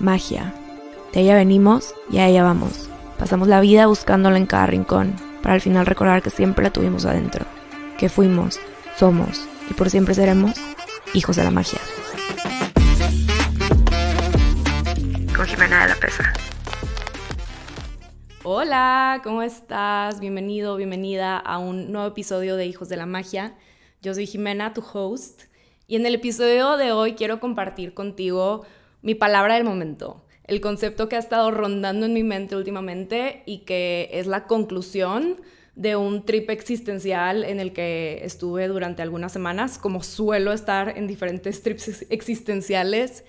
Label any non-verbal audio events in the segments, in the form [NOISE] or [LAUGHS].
magia. De ella venimos y a ella vamos. Pasamos la vida buscándola en cada rincón, para al final recordar que siempre la tuvimos adentro, que fuimos, somos y por siempre seremos hijos de la magia. Con Jimena de la Pesa. Hola, ¿cómo estás? Bienvenido, bienvenida a un nuevo episodio de Hijos de la Magia. Yo soy Jimena, tu host, y en el episodio de hoy quiero compartir contigo mi palabra del momento, el concepto que ha estado rondando en mi mente últimamente y que es la conclusión de un trip existencial en el que estuve durante algunas semanas, como suelo estar en diferentes trips existenciales.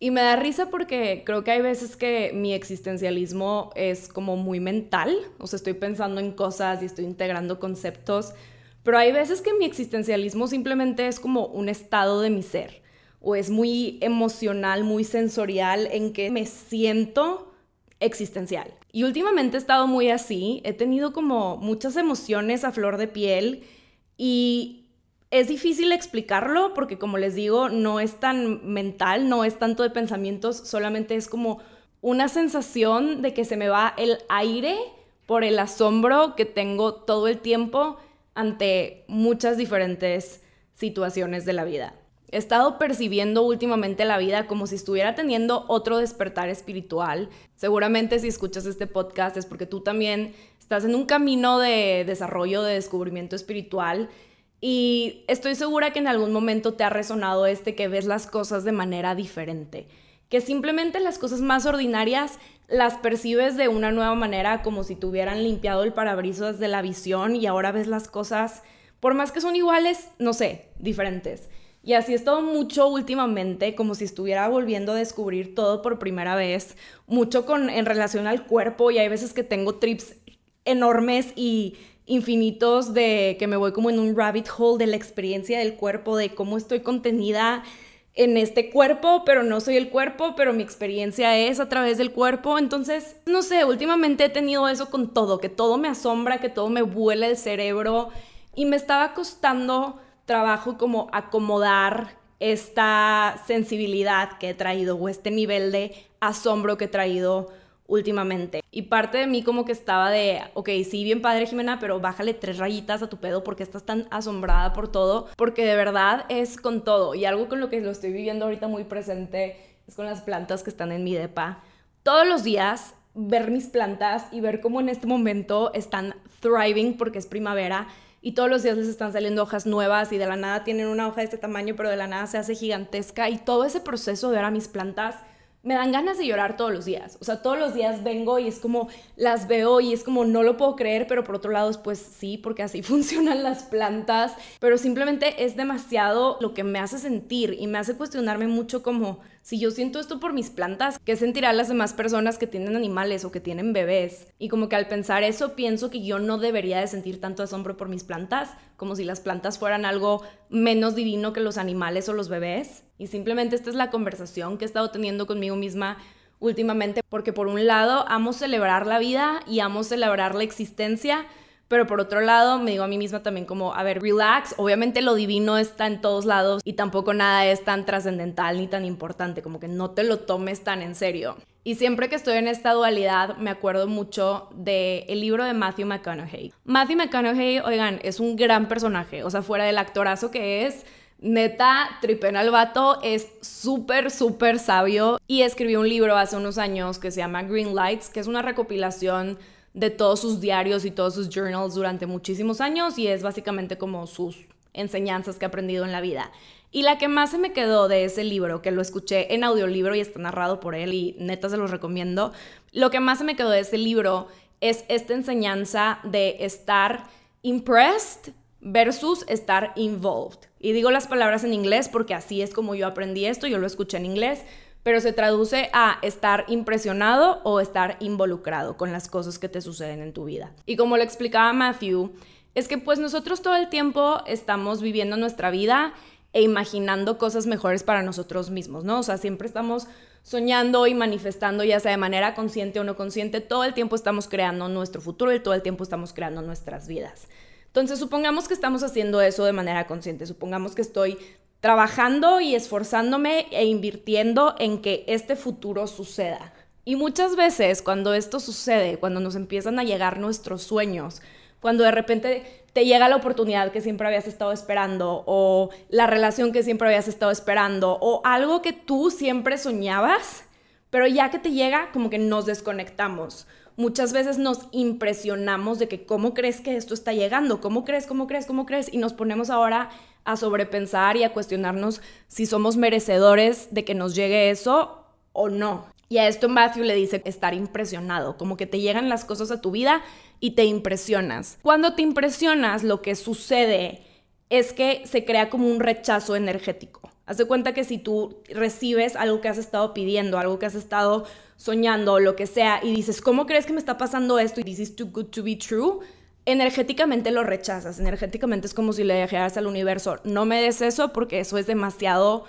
Y me da risa porque creo que hay veces que mi existencialismo es como muy mental, o sea, estoy pensando en cosas y estoy integrando conceptos, pero hay veces que mi existencialismo simplemente es como un estado de mi ser o es muy emocional, muy sensorial, en que me siento existencial. Y últimamente he estado muy así, he tenido como muchas emociones a flor de piel y es difícil explicarlo porque como les digo, no es tan mental, no es tanto de pensamientos, solamente es como una sensación de que se me va el aire por el asombro que tengo todo el tiempo ante muchas diferentes situaciones de la vida. He estado percibiendo últimamente la vida como si estuviera teniendo otro despertar espiritual. Seguramente si escuchas este podcast es porque tú también estás en un camino de desarrollo, de descubrimiento espiritual. Y estoy segura que en algún momento te ha resonado este que ves las cosas de manera diferente. Que simplemente las cosas más ordinarias las percibes de una nueva manera, como si tuvieran limpiado el parabrisas de la visión y ahora ves las cosas, por más que son iguales, no sé, diferentes. Y así he estado mucho últimamente, como si estuviera volviendo a descubrir todo por primera vez, mucho con, en relación al cuerpo y hay veces que tengo trips enormes y infinitos de que me voy como en un rabbit hole de la experiencia del cuerpo, de cómo estoy contenida en este cuerpo, pero no soy el cuerpo, pero mi experiencia es a través del cuerpo. Entonces, no sé, últimamente he tenido eso con todo, que todo me asombra, que todo me vuela el cerebro y me estaba costando trabajo como acomodar esta sensibilidad que he traído o este nivel de asombro que he traído últimamente. Y parte de mí como que estaba de, ok, sí, bien padre Jimena, pero bájale tres rayitas a tu pedo porque estás tan asombrada por todo, porque de verdad es con todo. Y algo con lo que lo estoy viviendo ahorita muy presente es con las plantas que están en mi depa. Todos los días ver mis plantas y ver cómo en este momento están thriving porque es primavera y todos los días les están saliendo hojas nuevas y de la nada tienen una hoja de este tamaño, pero de la nada se hace gigantesca y todo ese proceso de ver a mis plantas me dan ganas de llorar todos los días. O sea, todos los días vengo y es como las veo y es como no lo puedo creer, pero por otro lado, es pues sí, porque así [LAUGHS] funcionan las plantas. Pero simplemente es demasiado lo que me hace sentir y me hace cuestionarme mucho como si yo siento esto por mis plantas, ¿qué sentirán las demás personas que tienen animales o que tienen bebés? Y como que al pensar eso pienso que yo no debería de sentir tanto asombro por mis plantas, como si las plantas fueran algo menos divino que los animales o los bebés. Y simplemente esta es la conversación que he estado teniendo conmigo misma últimamente, porque por un lado amo celebrar la vida y amo celebrar la existencia, pero por otro lado, me digo a mí misma también como, a ver, relax, obviamente lo divino está en todos lados y tampoco nada es tan trascendental ni tan importante, como que no te lo tomes tan en serio. Y siempre que estoy en esta dualidad, me acuerdo mucho del libro de Matthew McConaughey. Matthew McConaughey, oigan, es un gran personaje, o sea, fuera del actorazo que es, Neta, Tripen al Vato es súper, súper sabio y escribió un libro hace unos años que se llama Green Lights, que es una recopilación de todos sus diarios y todos sus journals durante muchísimos años y es básicamente como sus enseñanzas que ha aprendido en la vida. Y la que más se me quedó de ese libro, que lo escuché en audiolibro y está narrado por él y neta se los recomiendo, lo que más se me quedó de ese libro es esta enseñanza de estar impressed versus estar involved. Y digo las palabras en inglés porque así es como yo aprendí esto, yo lo escuché en inglés, pero se traduce a estar impresionado o estar involucrado con las cosas que te suceden en tu vida. Y como lo explicaba Matthew, es que pues nosotros todo el tiempo estamos viviendo nuestra vida e imaginando cosas mejores para nosotros mismos, ¿no? O sea, siempre estamos soñando y manifestando, ya sea de manera consciente o no consciente, todo el tiempo estamos creando nuestro futuro y todo el tiempo estamos creando nuestras vidas. Entonces, supongamos que estamos haciendo eso de manera consciente, supongamos que estoy trabajando y esforzándome e invirtiendo en que este futuro suceda. Y muchas veces cuando esto sucede, cuando nos empiezan a llegar nuestros sueños, cuando de repente te llega la oportunidad que siempre habías estado esperando o la relación que siempre habías estado esperando o algo que tú siempre soñabas, pero ya que te llega como que nos desconectamos. Muchas veces nos impresionamos de que cómo crees que esto está llegando, cómo crees, cómo crees, cómo crees y nos ponemos ahora a sobrepensar y a cuestionarnos si somos merecedores de que nos llegue eso o no. Y a esto Matthew le dice estar impresionado, como que te llegan las cosas a tu vida y te impresionas. Cuando te impresionas, lo que sucede es que se crea como un rechazo energético. Haz de cuenta que si tú recibes algo que has estado pidiendo, algo que has estado soñando, lo que sea, y dices, ¿cómo crees que me está pasando esto? Y dices, too good to be true energéticamente lo rechazas, energéticamente es como si le dijeras al universo, no me des eso porque eso es demasiado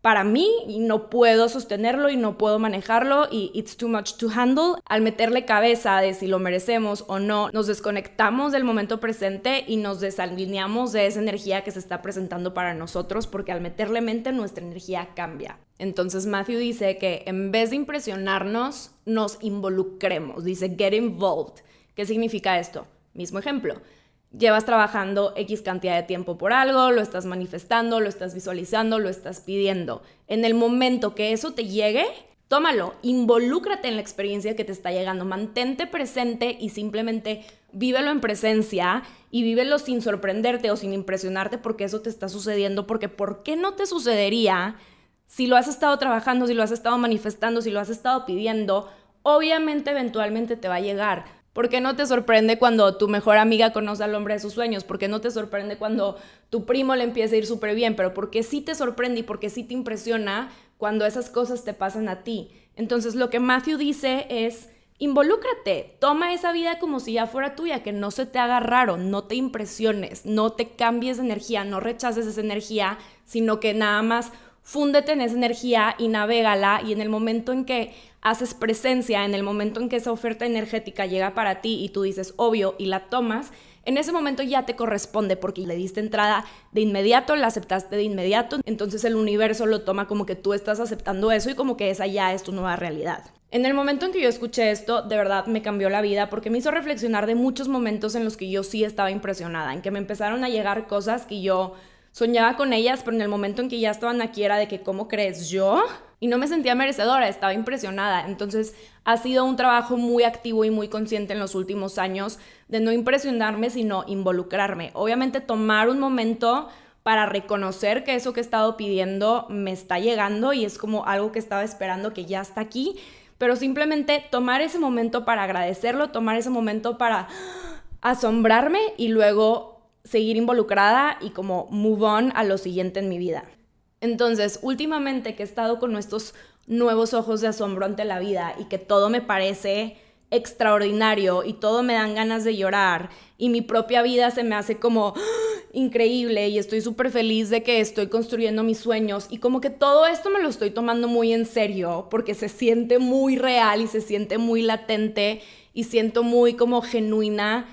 para mí y no puedo sostenerlo y no puedo manejarlo y it's too much to handle. Al meterle cabeza de si lo merecemos o no, nos desconectamos del momento presente y nos desalineamos de esa energía que se está presentando para nosotros porque al meterle mente nuestra energía cambia. Entonces Matthew dice que en vez de impresionarnos, nos involucremos. Dice get involved. ¿Qué significa esto? Mismo ejemplo, llevas trabajando X cantidad de tiempo por algo, lo estás manifestando, lo estás visualizando, lo estás pidiendo. En el momento que eso te llegue, tómalo, involúcrate en la experiencia que te está llegando, mantente presente y simplemente vívelo en presencia y vívelo sin sorprenderte o sin impresionarte porque eso te está sucediendo, porque ¿por qué no te sucedería si lo has estado trabajando, si lo has estado manifestando, si lo has estado pidiendo? Obviamente eventualmente te va a llegar, porque no te sorprende cuando tu mejor amiga conoce al hombre de sus sueños? porque no te sorprende cuando tu primo le empieza a ir súper bien? Pero porque sí te sorprende y porque sí te impresiona cuando esas cosas te pasan a ti. Entonces lo que Matthew dice es, involúcrate, toma esa vida como si ya fuera tuya, que no se te haga raro, no te impresiones, no te cambies de energía, no rechaces esa energía, sino que nada más fúndete en esa energía y navégala y en el momento en que haces presencia, en el momento en que esa oferta energética llega para ti y tú dices obvio y la tomas, en ese momento ya te corresponde porque le diste entrada de inmediato, la aceptaste de inmediato, entonces el universo lo toma como que tú estás aceptando eso y como que esa ya es tu nueva realidad. En el momento en que yo escuché esto, de verdad me cambió la vida porque me hizo reflexionar de muchos momentos en los que yo sí estaba impresionada, en que me empezaron a llegar cosas que yo soñaba con ellas, pero en el momento en que ya estaban aquí era de que, ¿cómo crees yo? Y no me sentía merecedora, estaba impresionada. Entonces ha sido un trabajo muy activo y muy consciente en los últimos años de no impresionarme, sino involucrarme. Obviamente tomar un momento para reconocer que eso que he estado pidiendo me está llegando y es como algo que estaba esperando que ya está aquí, pero simplemente tomar ese momento para agradecerlo, tomar ese momento para asombrarme y luego seguir involucrada y como move on a lo siguiente en mi vida. Entonces, últimamente que he estado con estos nuevos ojos de asombro ante la vida y que todo me parece extraordinario y todo me dan ganas de llorar y mi propia vida se me hace como ¡ah! increíble y estoy súper feliz de que estoy construyendo mis sueños y como que todo esto me lo estoy tomando muy en serio porque se siente muy real y se siente muy latente y siento muy como genuina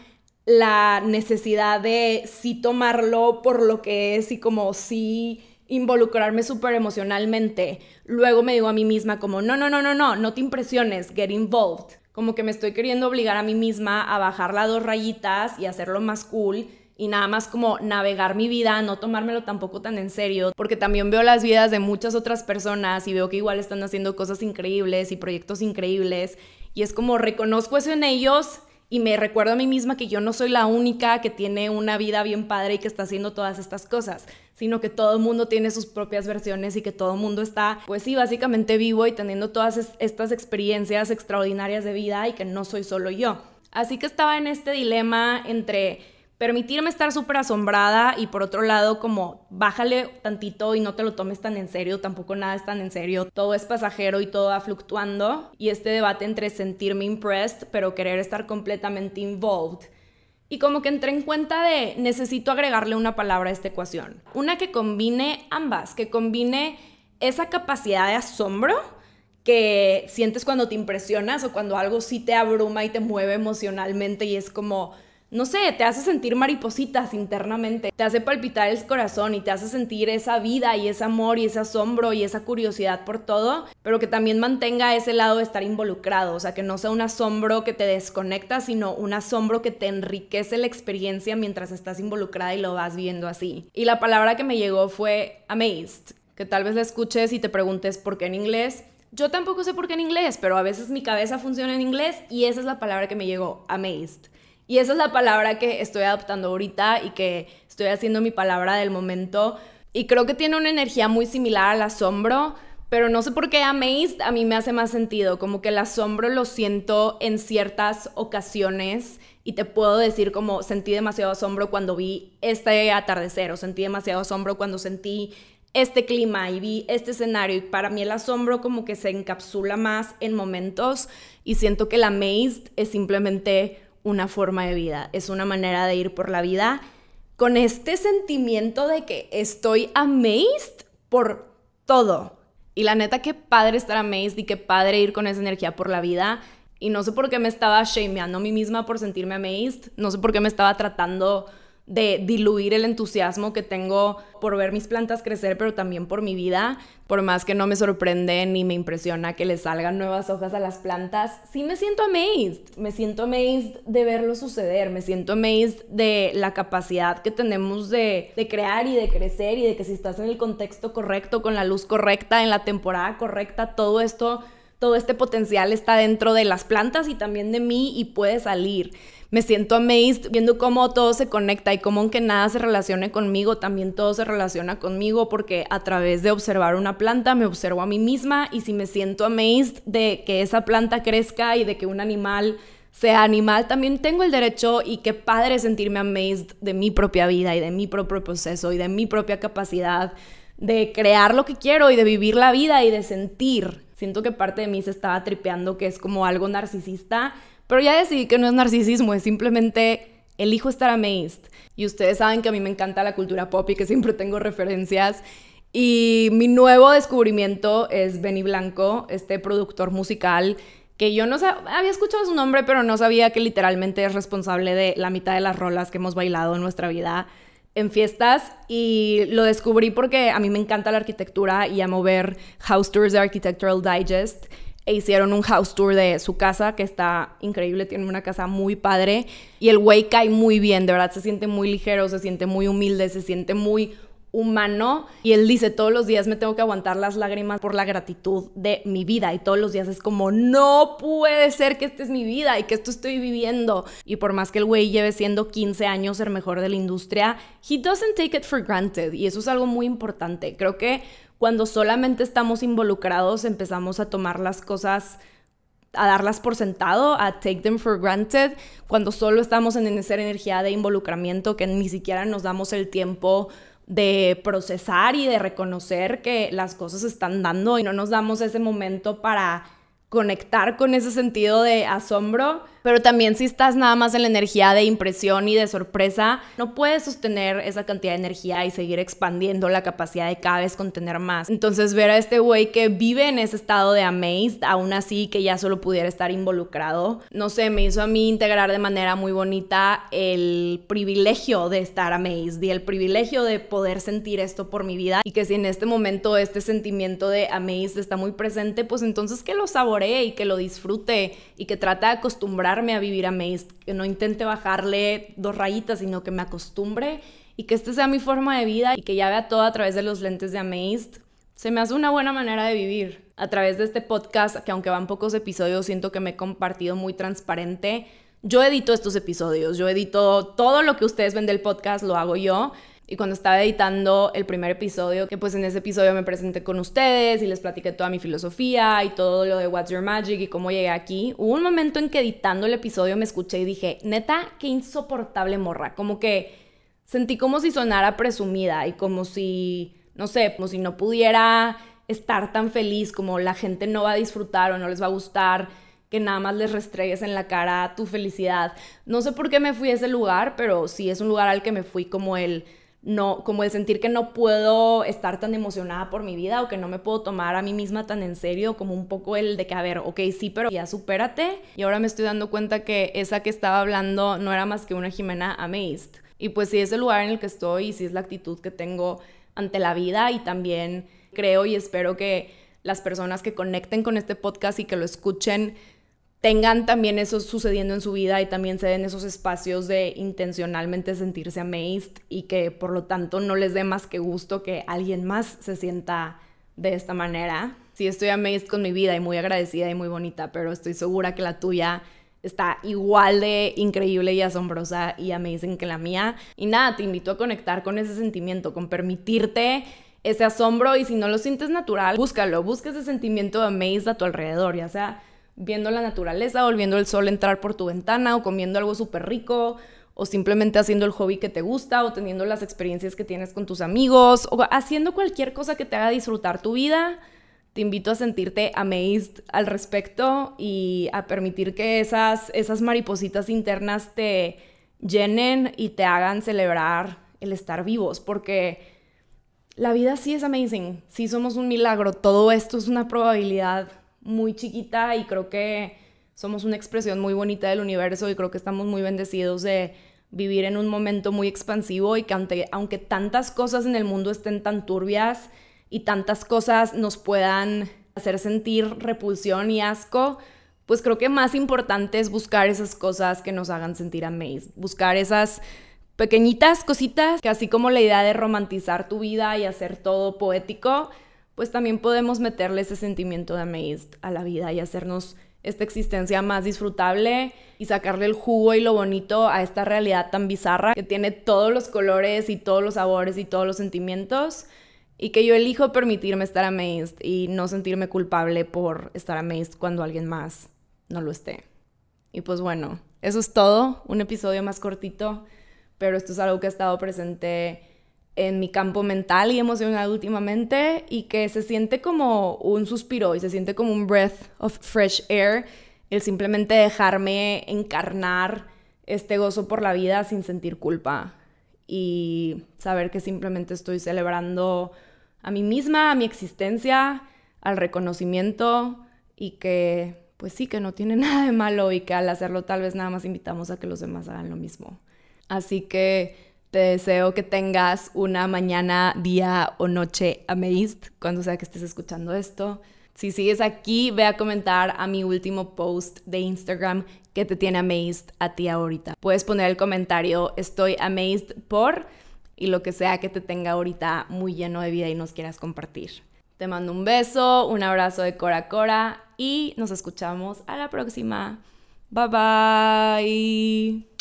la necesidad de sí tomarlo por lo que es y como sí involucrarme súper emocionalmente. Luego me digo a mí misma como, no, no, no, no, no, no te impresiones, get involved. Como que me estoy queriendo obligar a mí misma a bajar las dos rayitas y hacerlo más cool y nada más como navegar mi vida, no tomármelo tampoco tan en serio, porque también veo las vidas de muchas otras personas y veo que igual están haciendo cosas increíbles y proyectos increíbles y es como reconozco eso en ellos y me recuerdo a mí misma que yo no soy la única que tiene una vida bien padre y que está haciendo todas estas cosas, sino que todo el mundo tiene sus propias versiones y que todo el mundo está, pues sí, básicamente vivo y teniendo todas estas experiencias extraordinarias de vida y que no soy solo yo. Así que estaba en este dilema entre permitirme estar súper asombrada y por otro lado como bájale tantito y no te lo tomes tan en serio, tampoco nada es tan en serio, todo es pasajero y todo va fluctuando y este debate entre sentirme impressed pero querer estar completamente involved. Y como que entré en cuenta de necesito agregarle una palabra a esta ecuación, una que combine ambas, que combine esa capacidad de asombro que sientes cuando te impresionas o cuando algo sí te abruma y te mueve emocionalmente y es como no sé, te hace sentir maripositas internamente, te hace palpitar el corazón y te hace sentir esa vida y ese amor y ese asombro y esa curiosidad por todo, pero que también mantenga ese lado de estar involucrado, o sea, que no sea un asombro que te desconecta, sino un asombro que te enriquece la experiencia mientras estás involucrada y lo vas viendo así. Y la palabra que me llegó fue amazed, que tal vez la escuches y te preguntes por qué en inglés. Yo tampoco sé por qué en inglés, pero a veces mi cabeza funciona en inglés y esa es la palabra que me llegó, amazed. Y esa es la palabra que estoy adoptando ahorita y que estoy haciendo mi palabra del momento. Y creo que tiene una energía muy similar al asombro, pero no sé por qué amazed a mí me hace más sentido, como que el asombro lo siento en ciertas ocasiones y te puedo decir como sentí demasiado asombro cuando vi este atardecer o sentí demasiado asombro cuando sentí este clima y vi este escenario y para mí el asombro como que se encapsula más en momentos y siento que la amazed es simplemente una forma de vida, es una manera de ir por la vida con este sentimiento de que estoy amazed por todo. Y la neta, qué padre estar amazed y qué padre ir con esa energía por la vida. Y no sé por qué me estaba shameando a mí misma por sentirme amazed, no sé por qué me estaba tratando de diluir el entusiasmo que tengo por ver mis plantas crecer, pero también por mi vida. Por más que no me sorprende ni me impresiona que le salgan nuevas hojas a las plantas, sí me siento amazed. Me siento amazed de verlo suceder. Me siento amazed de la capacidad que tenemos de, de crear y de crecer y de que si estás en el contexto correcto, con la luz correcta, en la temporada correcta, todo esto todo este potencial está dentro de las plantas y también de mí y puede salir. Me siento amazed viendo cómo todo se conecta y cómo aunque nada se relacione conmigo, también todo se relaciona conmigo porque a través de observar una planta me observo a mí misma y si me siento amazed de que esa planta crezca y de que un animal sea animal, también tengo el derecho y qué padre sentirme amazed de mi propia vida y de mi propio proceso y de mi propia capacidad de crear lo que quiero y de vivir la vida y de sentir siento que parte de mí se estaba tripeando que es como algo narcisista, pero ya decidí que no es narcisismo, es simplemente el hijo estar amazed. Y ustedes saben que a mí me encanta la cultura pop y que siempre tengo referencias. Y mi nuevo descubrimiento es Benny Blanco, este productor musical que yo no había escuchado su nombre, pero no sabía que literalmente es responsable de la mitad de las rolas que hemos bailado en nuestra vida en fiestas y lo descubrí porque a mí me encanta la arquitectura y amo ver house tours de Architectural Digest e hicieron un house tour de su casa, que está increíble, tiene una casa muy padre. Y el güey cae muy bien, de verdad, se siente muy ligero, se siente muy humilde, se siente muy humano y él dice todos los días me tengo que aguantar las lágrimas por la gratitud de mi vida y todos los días es como no puede ser que esta es mi vida y que esto estoy viviendo y por más que el güey lleve siendo 15 años el mejor de la industria he doesn't take it for granted y eso es algo muy importante creo que cuando solamente estamos involucrados empezamos a tomar las cosas a darlas por sentado, a take them for granted, cuando solo estamos en esa energía de involucramiento que ni siquiera nos damos el tiempo de procesar y de reconocer que las cosas están dando y no nos damos ese momento para conectar con ese sentido de asombro pero también si estás nada más en la energía de impresión y de sorpresa, no puedes sostener esa cantidad de energía y seguir expandiendo la capacidad de cada vez contener más. Entonces ver a este güey que vive en ese estado de amazed, aún así que ya solo pudiera estar involucrado, no sé, me hizo a mí integrar de manera muy bonita el privilegio de estar amazed y el privilegio de poder sentir esto por mi vida y que si en este momento este sentimiento de amazed está muy presente, pues entonces que lo saboree y que lo disfrute y que trate de acostumbrar a vivir a que no intente bajarle dos rayitas, sino que me acostumbre y que esta sea mi forma de vida y que ya vea todo a través de los lentes de Amazed. Se me hace una buena manera de vivir. A través de este podcast, que aunque van pocos episodios, siento que me he compartido muy transparente. Yo edito estos episodios, yo edito todo lo que ustedes ven del podcast, lo hago yo. Y cuando estaba editando el primer episodio, que pues en ese episodio me presenté con ustedes y les platiqué toda mi filosofía y todo lo de What's Your Magic y cómo llegué aquí, hubo un momento en que editando el episodio me escuché y dije, neta, qué insoportable morra. Como que sentí como si sonara presumida y como si, no sé, como si no pudiera estar tan feliz, como la gente no va a disfrutar o no les va a gustar que nada más les restregues en la cara tu felicidad. No sé por qué me fui a ese lugar, pero sí es un lugar al que me fui como el no, como el sentir que no puedo estar tan emocionada por mi vida o que no me puedo tomar a mí misma tan en serio, como un poco el de que, a ver, ok, sí, pero ya supérate. Y ahora me estoy dando cuenta que esa que estaba hablando no era más que una Jimena amazed. Y pues si es el lugar en el que estoy y si es la actitud que tengo ante la vida y también creo y espero que las personas que conecten con este podcast y que lo escuchen tengan también eso sucediendo en su vida y también se den esos espacios de intencionalmente sentirse amazed y que por lo tanto no les dé más que gusto que alguien más se sienta de esta manera. Sí, estoy amazed con mi vida y muy agradecida y muy bonita, pero estoy segura que la tuya está igual de increíble y asombrosa y amazing que la mía. Y nada, te invito a conectar con ese sentimiento, con permitirte ese asombro y si no lo sientes natural, búscalo, busca ese sentimiento de a tu alrededor, ya sea viendo la naturaleza, o viendo el sol entrar por tu ventana, o comiendo algo súper rico, o simplemente haciendo el hobby que te gusta, o teniendo las experiencias que tienes con tus amigos, o haciendo cualquier cosa que te haga disfrutar tu vida. Te invito a sentirte amazed al respecto y a permitir que esas, esas maripositas internas te llenen y te hagan celebrar el estar vivos, porque la vida sí es amazing, sí somos un milagro, todo esto es una probabilidad muy chiquita y creo que somos una expresión muy bonita del universo y creo que estamos muy bendecidos de vivir en un momento muy expansivo y que aunque, tantas cosas en el mundo estén tan turbias y tantas cosas nos puedan hacer sentir repulsión y asco, pues creo que más importante es buscar esas cosas que nos hagan sentir a amazed, buscar esas pequeñitas cositas, que así como la idea de romantizar tu vida y hacer todo poético, pues también podemos meterle ese sentimiento de amazed a la vida y hacernos esta existencia más disfrutable y sacarle el jugo y lo bonito a esta realidad tan bizarra que tiene todos los colores y todos los sabores y todos los sentimientos y que yo elijo permitirme estar amazed y no sentirme culpable por estar amazed cuando alguien más no lo esté. Y pues bueno, eso es todo, un episodio más cortito, pero esto es algo que ha estado presente en mi campo mental y emocional últimamente y que se siente como un suspiro y se siente como un breath of fresh air el simplemente dejarme encarnar este gozo por la vida sin sentir culpa y saber que simplemente estoy celebrando a mí misma, a mi existencia, al reconocimiento y que pues sí que no tiene [LAUGHS] nada de malo y que al hacerlo tal vez nada más invitamos a que los demás hagan lo mismo. Así que te deseo que tengas una mañana, día o noche amazed, cuando sea que estés escuchando esto. Si sigues aquí, ve a comentar a mi último post de Instagram que te tiene amazed a ti ahorita. Puedes poner el comentario estoy amazed por y lo que sea que te tenga ahorita muy lleno de vida y nos quieras compartir. Te mando un beso, un abrazo de Cora Cora y nos escuchamos a la próxima. Bye bye.